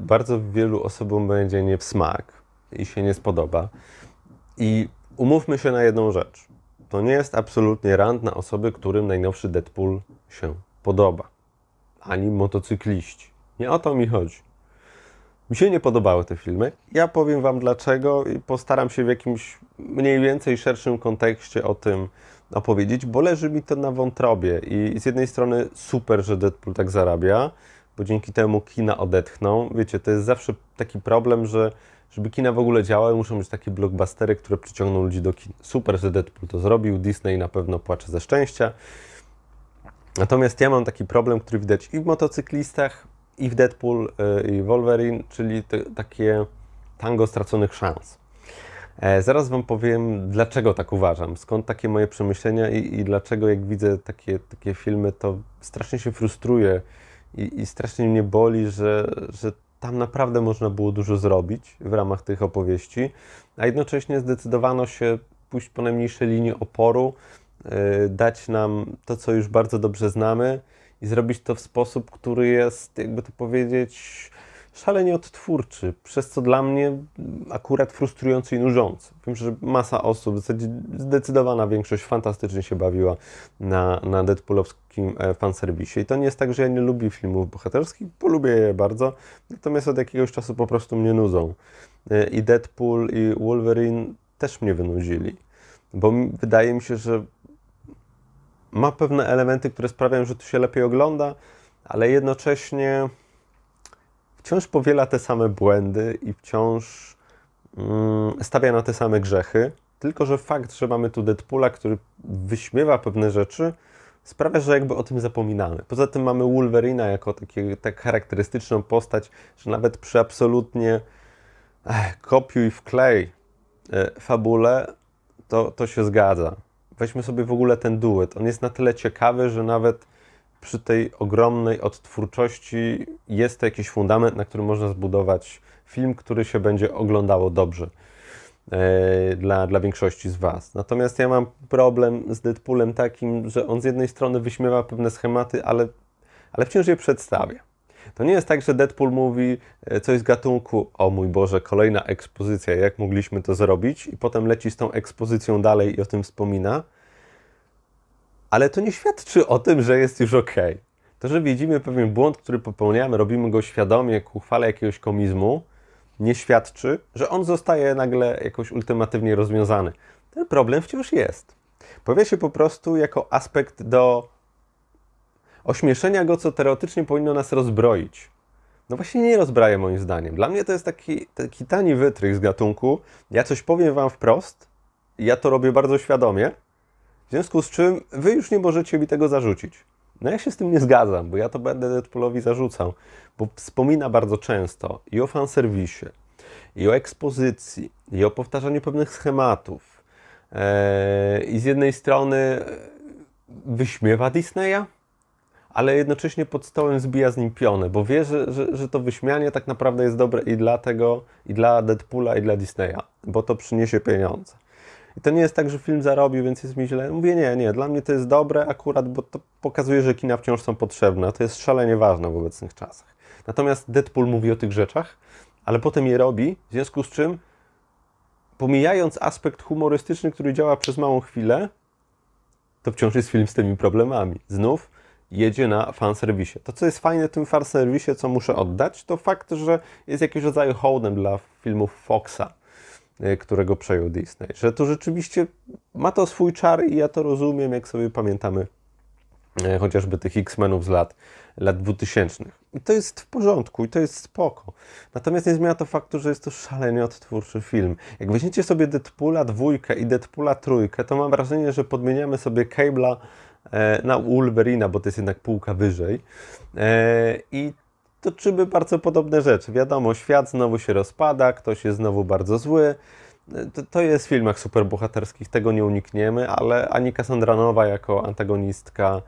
bardzo wielu osobom będzie nie w smak i się nie spodoba. I umówmy się na jedną rzecz. To nie jest absolutnie rant na osoby, którym najnowszy Deadpool się podoba. Ani motocykliści. Nie o to mi chodzi. Mi się nie podobały te filmy. Ja powiem Wam dlaczego i postaram się w jakimś mniej więcej szerszym kontekście o tym opowiedzieć, bo leży mi to na wątrobie. I z jednej strony super, że Deadpool tak zarabia, bo dzięki temu kina odetchną. Wiecie, to jest zawsze taki problem, że żeby kina w ogóle działały, muszą być takie blockbustery, które przyciągną ludzi do kin. Super, że Deadpool to zrobił, Disney na pewno płacze ze szczęścia. Natomiast ja mam taki problem, który widać i w motocyklistach, i w Deadpool, e, i Wolverine, czyli te, takie tango straconych szans. E, zaraz Wam powiem, dlaczego tak uważam, skąd takie moje przemyślenia i, i dlaczego, jak widzę takie, takie filmy, to strasznie się frustruję i, i strasznie mnie boli, że, że tam naprawdę można było dużo zrobić w ramach tych opowieści, a jednocześnie zdecydowano się pójść po najmniejszej linii oporu, yy, dać nam to, co już bardzo dobrze znamy i zrobić to w sposób, który jest, jakby to powiedzieć, szalenie odtwórczy, przez co dla mnie akurat frustrujący i nużący. Wiem, że masa osób, zdecydowana większość fantastycznie się bawiła na, na Deadpoolowskim e, fanserwisie i to nie jest tak, że ja nie lubię filmów bohaterskich, bo lubię je bardzo, natomiast od jakiegoś czasu po prostu mnie nudzą. E, I Deadpool i Wolverine też mnie wynudzili, bo wydaje mi się, że ma pewne elementy, które sprawiają, że tu się lepiej ogląda, ale jednocześnie wciąż powiela te same błędy i wciąż mm, stawia na te same grzechy. Tylko, że fakt, że mamy tu Deadpoola, który wyśmiewa pewne rzeczy, sprawia, że jakby o tym zapominamy. Poza tym mamy Wolverina jako takie, tak charakterystyczną postać, że nawet przy absolutnie ech, kopiuj w klej e, fabule, to, to się zgadza. Weźmy sobie w ogóle ten duet. On jest na tyle ciekawy, że nawet przy tej ogromnej odtwórczości jest to jakiś fundament, na którym można zbudować film, który się będzie oglądało dobrze e, dla, dla większości z Was. Natomiast ja mam problem z Deadpoolem takim, że on z jednej strony wyśmiewa pewne schematy, ale, ale wciąż je przedstawia. To nie jest tak, że Deadpool mówi e, coś z gatunku, o mój Boże, kolejna ekspozycja, jak mogliśmy to zrobić, i potem leci z tą ekspozycją dalej i o tym wspomina ale to nie świadczy o tym, że jest już ok. To, że widzimy pewien błąd, który popełniamy, robimy go świadomie ku chwale jakiegoś komizmu, nie świadczy, że on zostaje nagle jakoś ultimatywnie rozwiązany. Ten problem wciąż jest. Pojawia się po prostu jako aspekt do ośmieszenia go, co teoretycznie powinno nas rozbroić. No właśnie nie rozbraje moim zdaniem. Dla mnie to jest taki, taki tani wytrych z gatunku. Ja coś powiem wam wprost, ja to robię bardzo świadomie, związku z czym wy już nie możecie mi tego zarzucić. No ja się z tym nie zgadzam, bo ja to będę Deadpoolowi zarzucał, bo wspomina bardzo często i o fanserwisie, i o ekspozycji, i o powtarzaniu pewnych schematów. Eee, I z jednej strony e, wyśmiewa Disneya, ale jednocześnie pod stołem zbija z nim pionę, bo wie, że, że, że, to wyśmianie tak naprawdę jest dobre i dla tego, i dla Deadpoola, i dla Disneya, bo to przyniesie pieniądze. I to nie jest tak, że film zarobił, więc jest mi źle. Mówię, nie, nie, dla mnie to jest dobre akurat, bo to pokazuje, że kina wciąż są potrzebne. To jest szalenie ważne w obecnych czasach. Natomiast Deadpool mówi o tych rzeczach, ale potem je robi, w związku z czym pomijając aspekt humorystyczny, który działa przez małą chwilę, to wciąż jest film z tymi problemami. Znów jedzie na fanserwisie. To, co jest fajne w tym fanserwisie, co muszę oddać, to fakt, że jest jakiś rodzaj hołdem dla filmów Foxa. E, którego przejął Disney. Że to rzeczywiście ma to swój czar i ja to rozumiem, jak sobie pamiętamy e, chociażby tych X-Menów z lat, lat 2000. I to jest w porządku i to jest spoko. Natomiast nie zmienia to faktu, że jest to szalenie odtwórczy film. Jak weźmiecie sobie Deadpoola dwójkę i Deadpoola trójkę, to mam wrażenie, że podmieniamy sobie Cable'a e, na Wolverina, bo to jest jednak półka wyżej. I toczymy bardzo podobne rzeczy. Wiadomo, świat znowu się rozpada, ktoś jest znowu bardzo zły. To, to jest w filmach superbohaterskich, tego nie unikniemy, ale ani Cassandra Nowa jako antagonistka,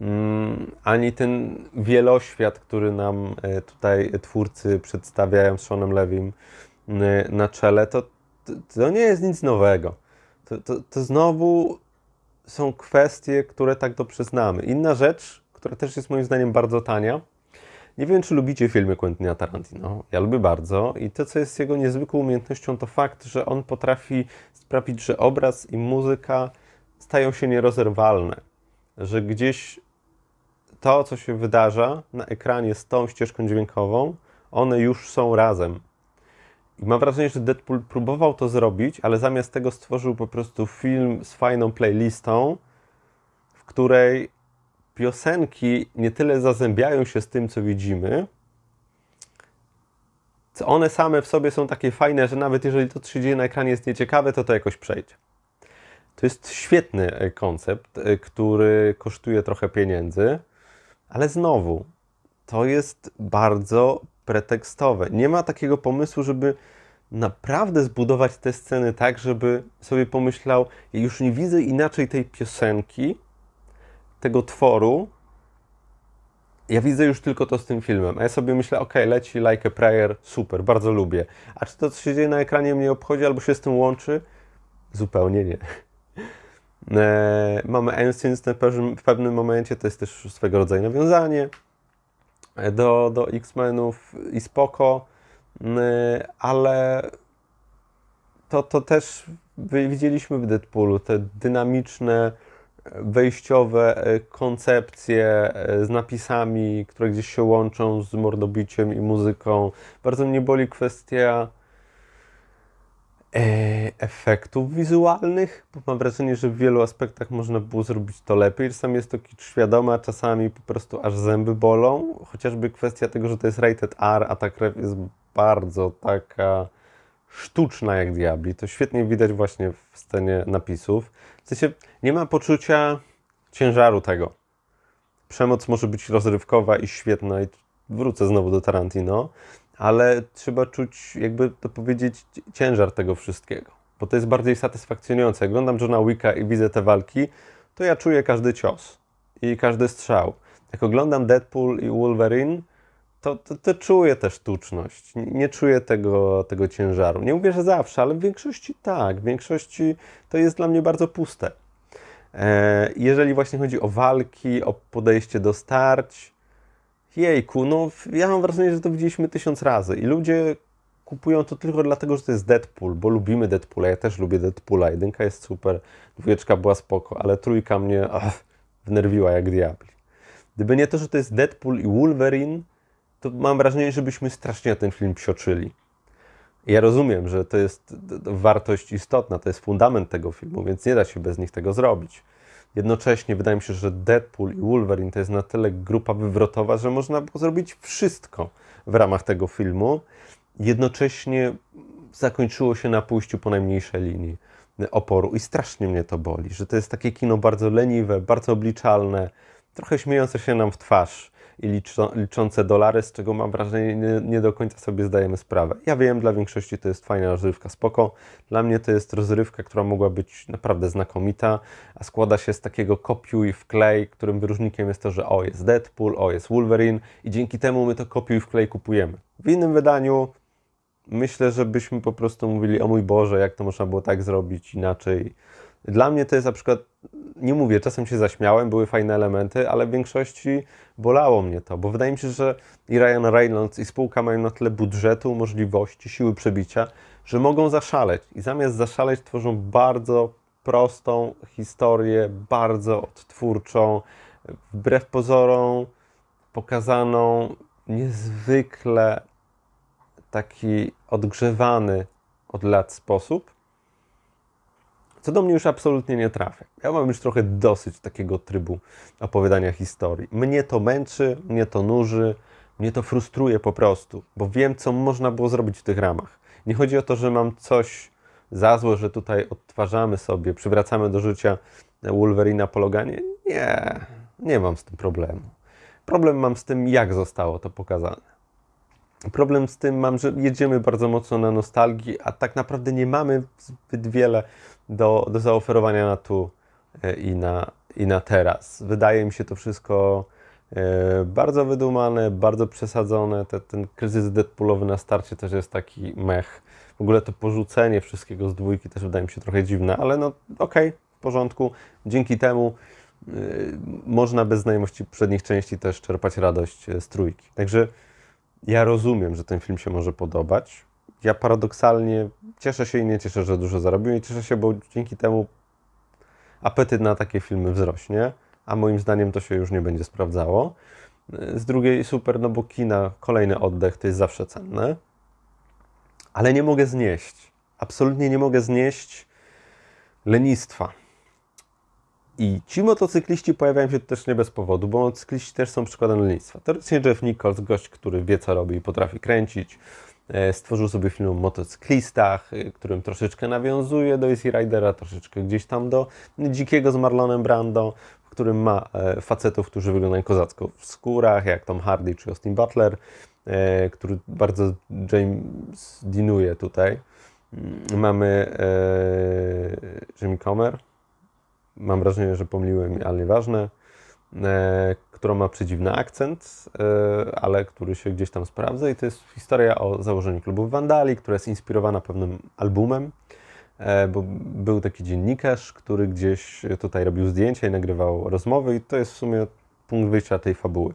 mm, ani ten wieloświat, który nam e, tutaj twórcy przedstawiają z Seanem Lewim na czele, to, to, nie jest nic nowego. To, to, to znowu są kwestie, które tak dobrze przyznamy. Inna rzecz, która też jest moim zdaniem bardzo tania, nie wiem, czy lubicie filmy Quentina Tarantino. Ja lubię bardzo i to, co jest jego niezwykłą umiejętnością, to fakt, że on potrafi sprawić, że obraz i muzyka stają się nierozerwalne. Że gdzieś to, co się wydarza na ekranie z tą ścieżką dźwiękową, one już są razem. I mam wrażenie, że Deadpool próbował to zrobić, ale zamiast tego stworzył po prostu film z fajną playlistą, w której piosenki nie tyle zazębiają się z tym, co widzimy, co one same w sobie są takie fajne, że nawet jeżeli to, co się dzieje na ekranie, jest nieciekawe, to to jakoś przejdzie. To jest świetny e, koncept, e, który kosztuje trochę pieniędzy, ale znowu to jest bardzo pretekstowe. Nie ma takiego pomysłu, żeby naprawdę zbudować te sceny tak, żeby sobie pomyślał, ja już nie widzę inaczej tej piosenki, tego tworu, ja widzę już tylko to z tym filmem, a ja sobie myślę, ok, leci Like a Prayer, super, bardzo lubię. A czy to, co się dzieje na ekranie, mnie obchodzi albo się z tym łączy? Zupełnie nie. E, mamy Ancients w pewnym momencie, to jest też swego rodzaju nawiązanie e, do, do X-Menów i spoko, e, ale to, to też widzieliśmy w Deadpoolu, te dynamiczne, wejściowe e, koncepcje e, z napisami, które gdzieś się łączą z mordobiciem i muzyką. Bardzo mnie boli kwestia e, efektów wizualnych, bo mam wrażenie, że w wielu aspektach można było zrobić to lepiej. Czasami jest to kicz świadoma, czasami po prostu aż zęby bolą. Chociażby kwestia tego, że to jest rated R, a ta krew jest bardzo taka sztuczna jak diabli. To świetnie widać właśnie w scenie napisów. W sensie nie ma poczucia ciężaru tego. Przemoc może być rozrywkowa i świetna, i wrócę znowu do Tarantino, ale trzeba czuć, jakby to powiedzieć, ciężar tego wszystkiego, bo to jest bardziej satysfakcjonujące. Jak oglądam Johna Wicka i widzę te walki, to ja czuję każdy cios i każdy strzał. Jak oglądam Deadpool i Wolverine, to, to, to, czuję tę sztuczność. Nie czuję tego, tego ciężaru. Nie mówię, że zawsze, ale w większości tak. W większości to jest dla mnie bardzo puste. E, jeżeli właśnie chodzi o walki, o podejście do starć, jejku, no ja mam wrażenie, że to widzieliśmy tysiąc razy i ludzie kupują to tylko dlatego, że to jest Deadpool, bo lubimy Deadpoola, ja też lubię Deadpoola, jedynka jest super, dwójeczka była spoko, ale trójka mnie ach, wnerwiła jak diabli. Gdyby nie to, że to jest Deadpool i Wolverine, to mam wrażenie, żebyśmy strasznie na ten film psioczyli. Ja rozumiem, że to jest wartość istotna, to jest fundament tego filmu, więc nie da się bez nich tego zrobić. Jednocześnie wydaje mi się, że Deadpool i Wolverine to jest na tyle grupa wywrotowa, że można było zrobić wszystko w ramach tego filmu. Jednocześnie zakończyło się na pójściu po najmniejszej linii oporu i strasznie mnie to boli, że to jest takie kino bardzo leniwe, bardzo obliczalne, trochę śmiejące się nam w twarz i liczące dolary, z czego mam wrażenie nie, nie, do końca sobie zdajemy sprawę. Ja wiem, dla większości to jest fajna rozrywka, spoko. Dla mnie to jest rozrywka, która mogła być naprawdę znakomita, a składa się z takiego kopiuj wklej, którym wyróżnikiem jest to, że o jest Deadpool, o jest Wolverine i dzięki temu my to kopiuj wklej kupujemy. W innym wydaniu myślę, że byśmy po prostu mówili o mój Boże, jak to można było tak zrobić inaczej. Dla mnie to jest na przykład, nie mówię, czasem się zaśmiałem, były fajne elementy, ale w większości bolało mnie to, bo wydaje mi się, że i Ryan Reynolds i spółka mają na tyle budżetu, możliwości, siły przebicia, że mogą zaszaleć i zamiast zaszaleć tworzą bardzo prostą historię, bardzo odtwórczą, wbrew pozorom pokazaną niezwykle taki odgrzewany od lat sposób, co do mnie już absolutnie nie trafia. Ja mam już trochę dosyć takiego trybu opowiadania historii. Mnie to męczy, mnie to nuży, mnie to frustruje po prostu, bo wiem, co można było zrobić w tych ramach. Nie chodzi o to, że mam coś za złe, że tutaj odtwarzamy sobie, przywracamy do życia Wolverina Pologanie. Nie, nie mam z tym problemu. Problem mam z tym, jak zostało to pokazane. Problem z tym mam, że jedziemy bardzo mocno na nostalgii, a tak naprawdę nie mamy zbyt wiele do, do zaoferowania na tu e, i na, i na teraz. Wydaje mi się to wszystko e, bardzo wydumane, bardzo przesadzone. Ten, ten kryzys Deadpoolowy na starcie też jest taki mech. W ogóle to porzucenie wszystkiego z dwójki też wydaje mi się trochę dziwne, ale no okej, okay, w porządku. Dzięki temu yy, można bez znajomości przednich części też czerpać radość z trójki. Także ja rozumiem, że ten film się może podobać. Ja paradoksalnie cieszę się i nie cieszę, że dużo zarobiłem i cieszę się, bo dzięki temu apetyt na takie filmy wzrośnie, a moim zdaniem to się już nie będzie sprawdzało. Z drugiej super, no bo kina, kolejny oddech to jest zawsze cenne, ale nie mogę znieść, absolutnie nie mogę znieść lenistwa. I ci motocykliści pojawiają się też nie bez powodu, bo motocykliści też są przykładem lenistwa. Teoretycznie Jeff Nichols, gość, który wie co robi i potrafi kręcić, e, stworzył sobie film o motocyklistach, e, którym troszeczkę nawiązuje do Easy Ridera, troszeczkę gdzieś tam do Dzikiego z Marlonem Brando, w którym ma e, facetów, którzy wyglądają kozacko w skórach, jak Tom Hardy czy Austin Butler, który bardzo James dinuje tutaj. Mm, mamy Jimmy Comer, mam wrażenie, że pomyliłem, ale nieważne, e, która ma przedziwny akcent, e, ale który się gdzieś tam sprawdza i to jest historia o założeniu klubu Wandali, która jest inspirowana pewnym albumem, e, bo był taki dziennikarz, który gdzieś tutaj robił zdjęcia i nagrywał rozmowy i to jest w sumie punkt wyjścia tej fabuły.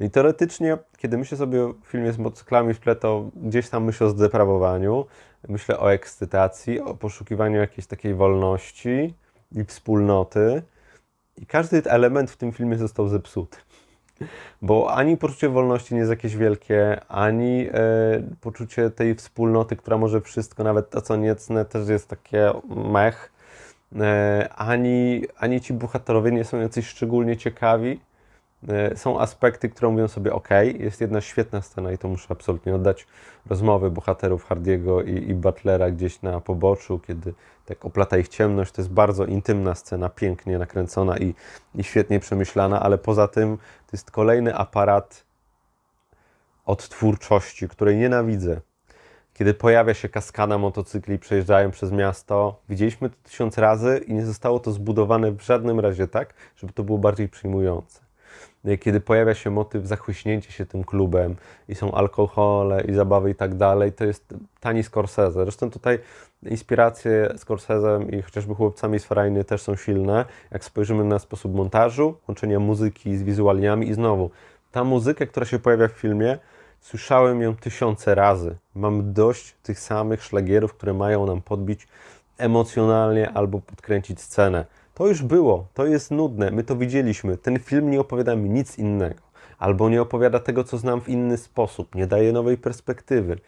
No i teoretycznie, kiedy myślę sobie o filmie z motocyklami w tle, to gdzieś tam myślę o zdeprawowaniu, myślę o ekscytacji, o poszukiwaniu jakiejś takiej wolności, i wspólnoty. I każdy element w tym filmie został zepsuty. Bo ani poczucie wolności nie jest jakieś wielkie, ani e, poczucie tej wspólnoty, która może wszystko, nawet to co niecne, też jest takie mech. E, ani, ani ci bohaterowie nie są jacyś szczególnie ciekawi. E, są aspekty, które mówią sobie, ok, jest jedna świetna scena i to muszę absolutnie oddać, rozmowy bohaterów Hardiego i, i Butlera gdzieś na poboczu, kiedy tak oplata ich ciemność, to jest bardzo intymna scena, pięknie nakręcona i, i świetnie przemyślana, ale poza tym to jest kolejny aparat odtwórczości, której nienawidzę. Kiedy pojawia się kaskada motocykli, przejeżdżają przez miasto, widzieliśmy to tysiąc razy i nie zostało to zbudowane w żadnym razie tak, żeby to było bardziej przyjmujące kiedy pojawia się motyw zachłyśnięcie się tym klubem i są alkohole i zabawy i tak dalej, to jest tani Scorsese. Zresztą tutaj inspiracje Scorsese'em i chociażby chłopcami z Farajny też są silne. Jak spojrzymy na sposób montażu, łączenia muzyki z wizualniami i znowu, ta muzyka, która się pojawia w filmie, słyszałem ją tysiące razy. Mam dość tych samych szlagierów, które mają nam podbić emocjonalnie albo podkręcić scenę to już było, to jest nudne, my to widzieliśmy. Ten film nie opowiada mi nic innego. Albo nie opowiada tego, co znam w inny sposób, nie daje nowej perspektywy,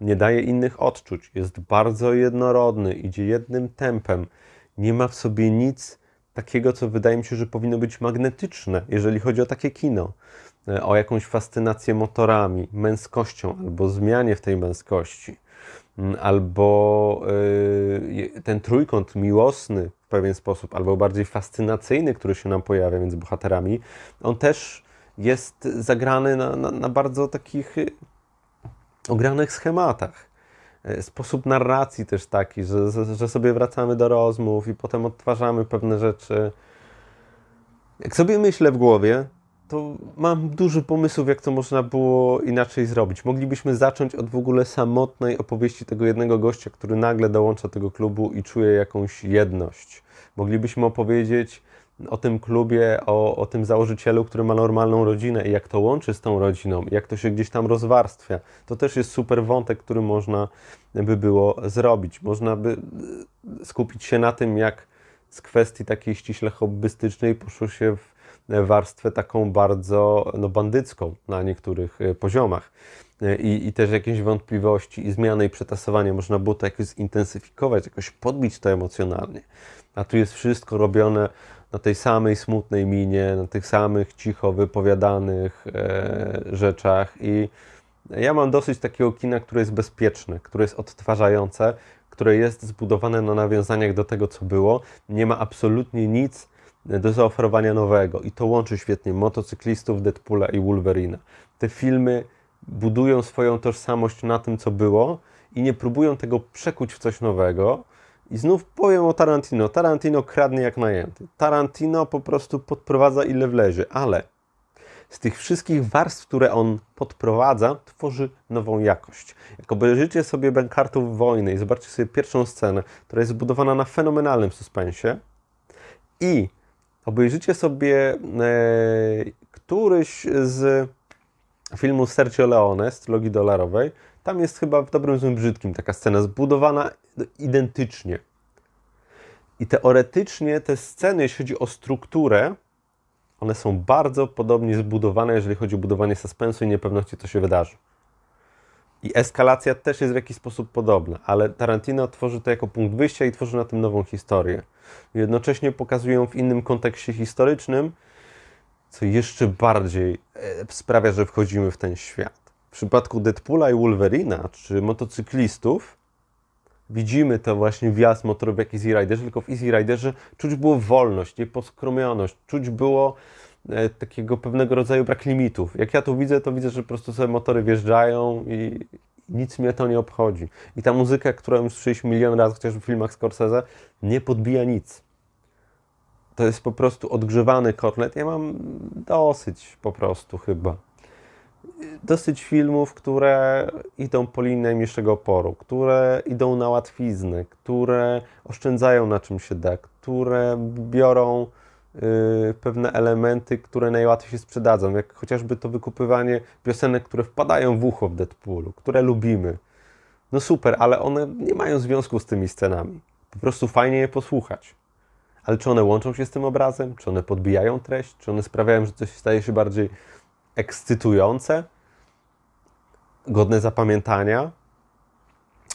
nie daje innych odczuć, jest bardzo jednorodny, idzie jednym tempem, nie ma w sobie nic takiego, co wydaje mi się, że powinno być magnetyczne, jeżeli chodzi o takie kino, e, o jakąś fascynację motorami, męskością albo zmianie w tej męskości. Mm, albo y, ten trójkąt miłosny w pewien sposób, albo bardziej fascynacyjny, który się nam pojawia między bohaterami, on też jest zagrany na, na, na bardzo takich y, ogranych schematach e, sposób narracji też taki, że, że sobie wracamy do rozmów i potem odtwarzamy pewne rzeczy. Jak sobie myślę w głowie, to mam duży pomysł, jak to można było inaczej zrobić. Moglibyśmy zacząć od w ogóle samotnej opowieści tego jednego gościa, który nagle dołącza tego klubu i czuje jakąś jedność. Moglibyśmy opowiedzieć o tym klubie, o, o tym założycielu, który ma normalną rodzinę i jak to łączy z tą rodziną, jak to się gdzieś tam rozwarstwia. To też jest super wątek, który można by było zrobić. Można by e, skupić się na tym, jak z kwestii takiej ściśle hobbystycznej poszło się w warstwę taką bardzo no, bandycką na niektórych e, poziomach. E, I, I, też jakieś wątpliwości i zmiany i przetasowanie można było to jakoś zintensyfikować, jakoś podbić to emocjonalnie. A tu jest wszystko robione na tej samej smutnej minie, na tych samych cicho wypowiadanych e, rzeczach i ja mam dosyć takiego kina, które jest bezpieczne, które jest odtwarzające, które jest zbudowane na nawiązaniach do tego, co było. Nie ma absolutnie nic do zaoferowania nowego i to łączy świetnie motocyklistów, Deadpoola i Wolverina. Te filmy budują swoją tożsamość na tym, co było i nie próbują tego przekuć w coś nowego. I znów powiem o Tarantino. Tarantino kradnie jak najęty. Tarantino po prostu podprowadza ile wleży, ale z tych wszystkich warstw, które on podprowadza, tworzy nową jakość. Jak obejrzycie sobie Bankartów Wojny i zobaczcie sobie pierwszą scenę, która jest zbudowana na fenomenalnym suspensie i obejrzycie sobie e, któryś z filmu Sergio Leone z trylogii dolarowej. Tam jest chyba w dobrym złym brzydkim taka scena zbudowana identycznie. I teoretycznie te sceny, jeśli chodzi o strukturę, one są bardzo podobnie zbudowane, jeżeli chodzi o budowanie suspensu i niepewności, co się wydarzy. I eskalacja też jest w jakiś sposób podobna, ale Tarantino tworzy to jako punkt wyjścia i tworzy na tym nową historię. Jednocześnie pokazują w innym kontekście historycznym, co jeszcze bardziej e, sprawia, że wchodzimy w ten świat. W przypadku Deadpoola i Wolverina, czy motocyklistów, widzimy to właśnie wjazd motorów jak Easy Riderze, tylko w Easy Riderze czuć było wolność, nieposkromioność, czuć było E, takiego pewnego rodzaju brak limitów. Jak ja to widzę, to widzę, że po prostu sobie motory wjeżdżają i nic mnie to nie obchodzi. I ta muzyka, którą słyszeliśmy milion razy, chociaż w filmach Scorsese, nie podbija nic. To jest po prostu odgrzewany kotlet. Ja mam dosyć po prostu chyba. Dosyć filmów, które idą po linii najmniejszego oporu, które idą na łatwiznę, które oszczędzają na czym się da, które biorą Y, pewne elementy, które najłatwiej się sprzedadzą, jak chociażby to wykupywanie piosenek, które wpadają w ucho w Deadpoolu, które lubimy. No super, ale one nie mają związku z tymi scenami. Po prostu fajnie je posłuchać. Ale czy one łączą się z tym obrazem? Czy one podbijają treść? Czy one sprawiają, że coś staje się bardziej ekscytujące? Godne zapamiętania?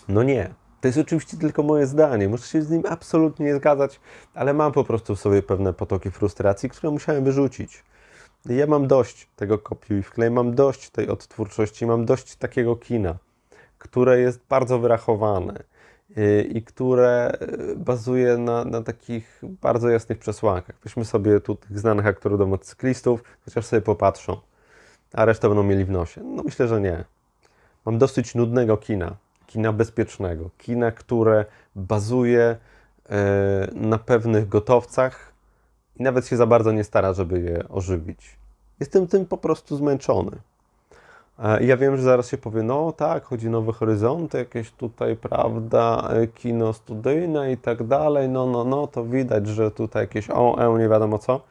No nie. To jest oczywiście tylko moje zdanie, muszę się z nim absolutnie nie zgadzać, ale mam po prostu w sobie pewne potoki frustracji, które musiałem wyrzucić. Ja mam dość tego kopiuj wklej, mam dość tej odtwórczości, mam dość takiego kina, które jest bardzo wyrachowane y, i które y, bazuje na, na takich bardzo jasnych przesłankach. Weźmy sobie tu tych znanych aktorów do motocyklistów, chociaż sobie popatrzą, a resztę będą mieli w nosie. No myślę, że nie. Mam dosyć nudnego kina, kina bezpiecznego, kina, które bazuje e, na pewnych gotowcach i nawet się za bardzo nie stara, żeby je ożywić. Jestem tym po prostu zmęczony. E, ja wiem, że zaraz się powie, no tak, chodzi Nowe Horyzonty, jakieś tutaj, prawda, e, kino studyjne i tak dalej, no, no, no, to widać, że tutaj jakieś o, e, nie wiadomo co.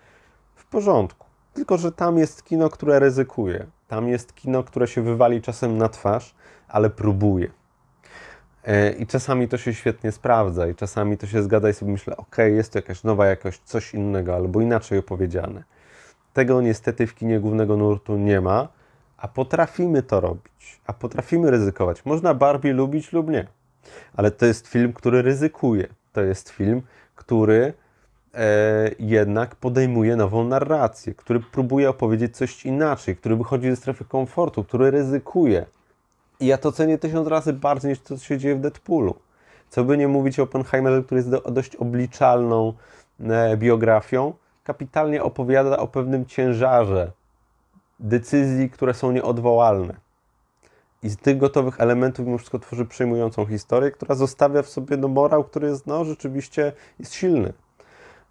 W porządku. Tylko, że tam jest kino, które ryzykuje. Tam jest kino, które się wywali czasem na twarz, ale próbuje. E, I czasami to się świetnie sprawdza, i czasami to się zgadza i sobie myślę, ok, jest to jakaś nowa jakość, coś innego, albo inaczej opowiedziane. Tego niestety w kinie głównego nurtu nie ma, a potrafimy to robić, a potrafimy ryzykować. Można Barbie lubić lub nie, ale to jest film, który ryzykuje. To jest film, który e, jednak podejmuje nową narrację, który próbuje opowiedzieć coś inaczej, który wychodzi ze strefy komfortu, który ryzykuje i ja to cenię tysiąc razy bardziej niż to, co się dzieje w Deadpoolu. Co by nie mówić o Oppenheimerze, który jest do, dość obliczalną e, biografią, kapitalnie opowiada o pewnym ciężarze decyzji, które są nieodwołalne. I z tych gotowych elementów mimo wszystko tworzy przejmującą historię, która zostawia w sobie no, morał, który jest no, rzeczywiście jest silny.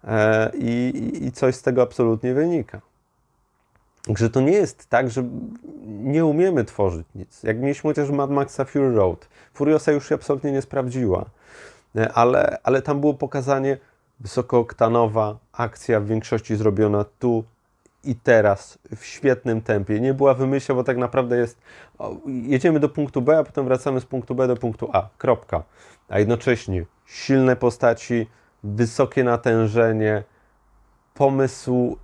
E, i, I coś z tego absolutnie wynika. Także to nie jest tak, że nie umiemy tworzyć nic. Jak mieliśmy chociaż Mad Maxa Fury Road, Furiosa już się absolutnie nie sprawdziła, e, ale, ale tam było pokazanie wysokooktanowa akcja w większości zrobiona tu i teraz w świetnym tempie. Nie była wymyśla, bo tak naprawdę jest o, jedziemy do punktu B, a potem wracamy z punktu B do punktu A. Kropka. A jednocześnie silne postaci, wysokie natężenie, pomysł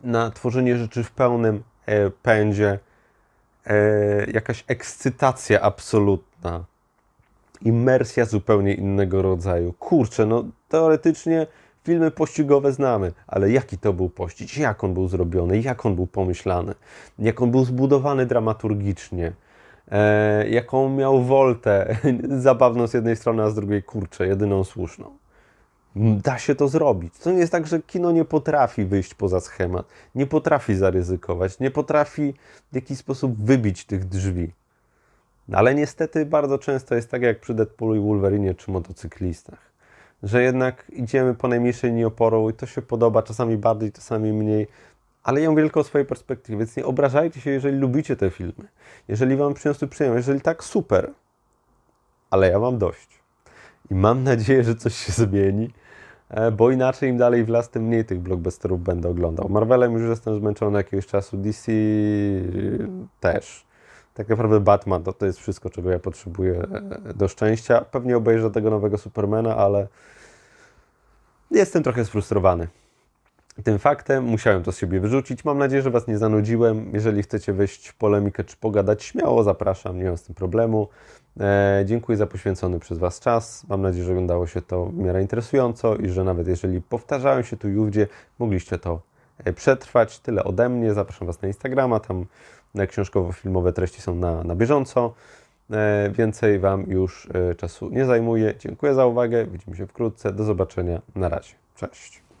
na tworzenie rzeczy w pełnym e, pędzie, e, jakaś ekscytacja absolutna, imersja zupełnie innego rodzaju. Kurczę, no teoretycznie filmy pościgowe znamy, ale jaki to był pościg, jak on był zrobiony, jak on był pomyślany, jak on był zbudowany dramaturgicznie, e, jaką miał woltę, zabawną z jednej strony, a z drugiej kurczę, jedyną słuszną da się to zrobić. To nie jest tak, że kino nie potrafi wyjść poza schemat, nie potrafi zaryzykować, nie potrafi w jakiś sposób wybić tych drzwi. No, ale niestety bardzo często jest tak jak przy Deadpoolu i Wolverine czy motocyklistach, że jednak idziemy po najmniejszej nieoporu i to się podoba czasami bardziej, czasami mniej, ale ja mówię tylko o swojej perspektywie, więc nie obrażajcie się, jeżeli lubicie te filmy, jeżeli Wam przyniosły przyjemność, jeżeli tak, super, ale ja mam dość. I mam nadzieję, że coś się zmieni, E, bo inaczej im dalej w las, tym mniej tych blockbusterów będę oglądał. Marvelem już jestem zmęczony jakiegoś czasu, DC y, też. Tak naprawdę Batman to, to jest wszystko, czego ja potrzebuję e, do szczęścia. Pewnie obejrzę tego nowego Supermana, ale jestem trochę sfrustrowany tym faktem. Musiałem to z siebie wyrzucić. Mam nadzieję, że Was nie zanudziłem. Jeżeli chcecie wejść w polemikę czy pogadać, śmiało zapraszam, nie mam z tym problemu. E, dziękuję za poświęcony przez Was czas. Mam nadzieję, że oglądało się to w miarę interesująco i że nawet jeżeli powtarzałem się tu i ówdzie, mogliście to e, przetrwać. Tyle ode mnie. Zapraszam Was na Instagrama, tam e, książkowo-filmowe treści są na, na bieżąco. E, więcej Wam już e, czasu nie zajmuje. Dziękuję za uwagę. Widzimy się wkrótce. Do zobaczenia. Na razie. Cześć.